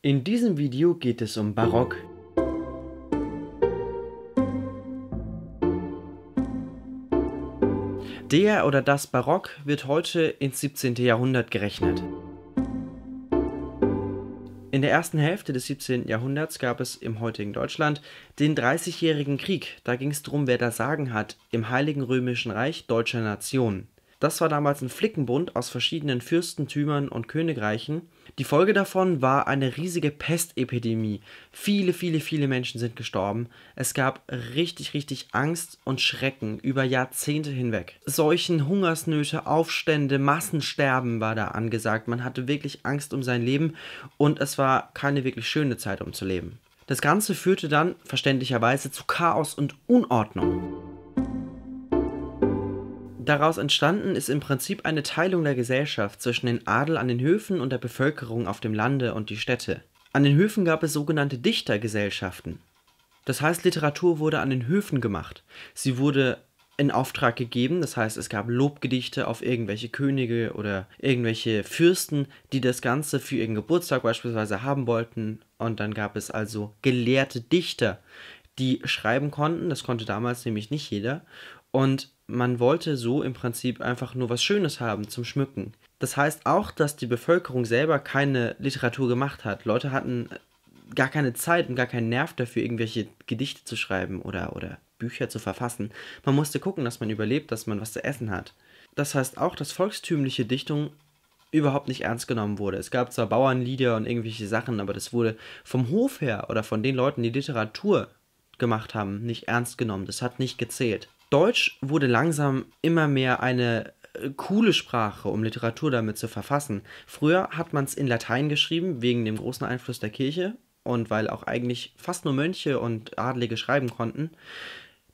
In diesem Video geht es um Barock. Der oder das Barock wird heute ins 17. Jahrhundert gerechnet. In der ersten Hälfte des 17. Jahrhunderts gab es im heutigen Deutschland den Dreißigjährigen Krieg. Da ging es darum, wer das Sagen hat im Heiligen Römischen Reich deutscher Nation. Das war damals ein Flickenbund aus verschiedenen Fürstentümern und Königreichen. Die Folge davon war eine riesige Pestepidemie. Viele, viele, viele Menschen sind gestorben. Es gab richtig, richtig Angst und Schrecken über Jahrzehnte hinweg. Seuchen, Hungersnöte, Aufstände, Massensterben war da angesagt. Man hatte wirklich Angst um sein Leben und es war keine wirklich schöne Zeit, um zu leben. Das Ganze führte dann verständlicherweise zu Chaos und Unordnung. Daraus entstanden ist im Prinzip eine Teilung der Gesellschaft zwischen den Adel an den Höfen und der Bevölkerung auf dem Lande und die Städte. An den Höfen gab es sogenannte Dichtergesellschaften. Das heißt, Literatur wurde an den Höfen gemacht. Sie wurde in Auftrag gegeben, das heißt, es gab Lobgedichte auf irgendwelche Könige oder irgendwelche Fürsten, die das Ganze für ihren Geburtstag beispielsweise haben wollten. Und dann gab es also gelehrte Dichter, die schreiben konnten, das konnte damals nämlich nicht jeder. Und man wollte so im Prinzip einfach nur was Schönes haben zum Schmücken. Das heißt auch, dass die Bevölkerung selber keine Literatur gemacht hat. Leute hatten äh, gar keine Zeit und gar keinen Nerv dafür, irgendwelche Gedichte zu schreiben oder, oder Bücher zu verfassen. Man musste gucken, dass man überlebt, dass man was zu essen hat. Das heißt auch, dass volkstümliche Dichtung überhaupt nicht ernst genommen wurde. Es gab zwar Bauernlieder und irgendwelche Sachen, aber das wurde vom Hof her oder von den Leuten, die Literatur gemacht haben, nicht ernst genommen. Das hat nicht gezählt. Deutsch wurde langsam immer mehr eine äh, coole Sprache, um Literatur damit zu verfassen. Früher hat man es in Latein geschrieben, wegen dem großen Einfluss der Kirche und weil auch eigentlich fast nur Mönche und Adlige schreiben konnten.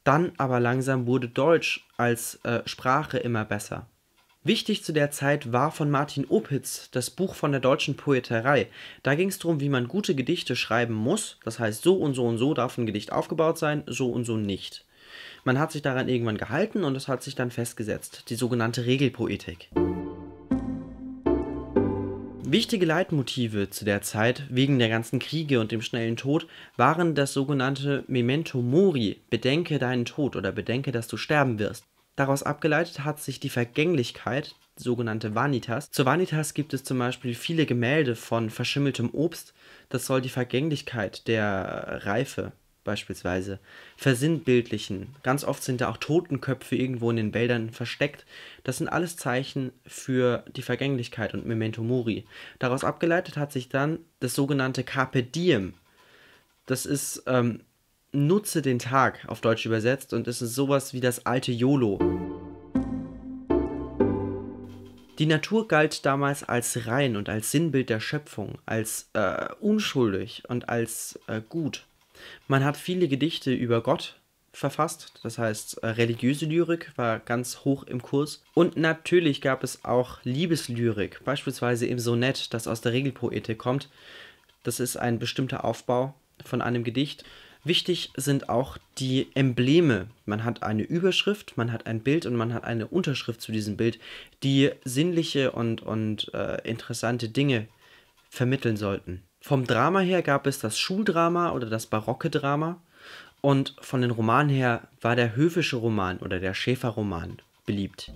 Dann aber langsam wurde Deutsch als äh, Sprache immer besser. Wichtig zu der Zeit war von Martin Opitz das Buch von der deutschen Poeterei. Da ging es darum, wie man gute Gedichte schreiben muss. Das heißt, so und so und so darf ein Gedicht aufgebaut sein, so und so nicht. Man hat sich daran irgendwann gehalten und es hat sich dann festgesetzt, die sogenannte Regelpoetik. Wichtige Leitmotive zu der Zeit wegen der ganzen Kriege und dem schnellen Tod waren das sogenannte Memento Mori, bedenke deinen Tod oder bedenke, dass du sterben wirst. Daraus abgeleitet hat sich die Vergänglichkeit, sogenannte Vanitas. Zur Vanitas gibt es zum Beispiel viele Gemälde von verschimmeltem Obst. Das soll die Vergänglichkeit der Reife beispielsweise versinnbildlichen. Ganz oft sind da auch Totenköpfe irgendwo in den Wäldern versteckt. Das sind alles Zeichen für die Vergänglichkeit und Memento Mori. Daraus abgeleitet hat sich dann das sogenannte Carpe Diem. Das ist ähm, Nutze den Tag auf Deutsch übersetzt und es ist sowas wie das alte YOLO. Die Natur galt damals als rein und als Sinnbild der Schöpfung, als äh, unschuldig und als äh, gut. Man hat viele Gedichte über Gott verfasst, das heißt äh, religiöse Lyrik war ganz hoch im Kurs. Und natürlich gab es auch Liebeslyrik, beispielsweise im Sonett, das aus der Regelpoetik kommt. Das ist ein bestimmter Aufbau von einem Gedicht. Wichtig sind auch die Embleme. Man hat eine Überschrift, man hat ein Bild und man hat eine Unterschrift zu diesem Bild, die sinnliche und, und äh, interessante Dinge vermitteln sollten vom Drama her gab es das Schuldrama oder das barocke Drama und von den Romanen her war der höfische Roman oder der Schäferroman beliebt.